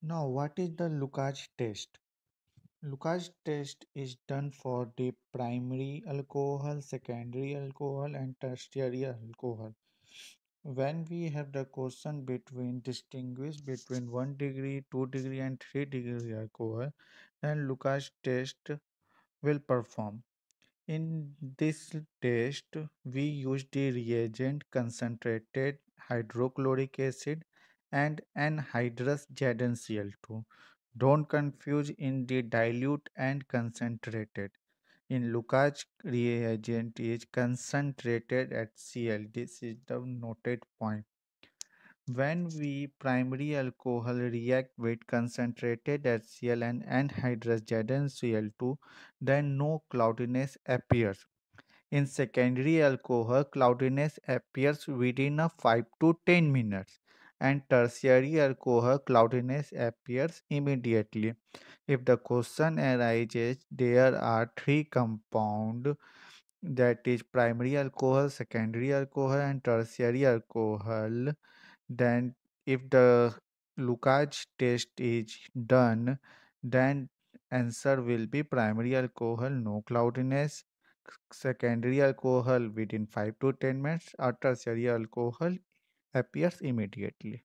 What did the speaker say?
Now, what is the Lucas test? Lucas test is done for the primary alcohol, secondary alcohol, and tertiary alcohol. When we have the question between distinguish between 1 degree, 2 degree, and 3 degree alcohol, then Lucas test will perform. In this test, we use the reagent concentrated hydrochloric acid and anhydrous ZnCl2. Don't confuse in the dilute and concentrated. In Lukács reagent is concentrated at Cl. This is the noted point. When we primary alcohol react with concentrated HCl and anhydrous ZnCl2, then no cloudiness appears. In secondary alcohol, cloudiness appears within a 5 to 10 minutes and tertiary alcohol cloudiness appears immediately. If the question arises, there are three compound that is primary alcohol, secondary alcohol, and tertiary alcohol, then if the Lucas test is done, then answer will be primary alcohol, no cloudiness, secondary alcohol within 5 to 10 minutes, or tertiary alcohol appears immediately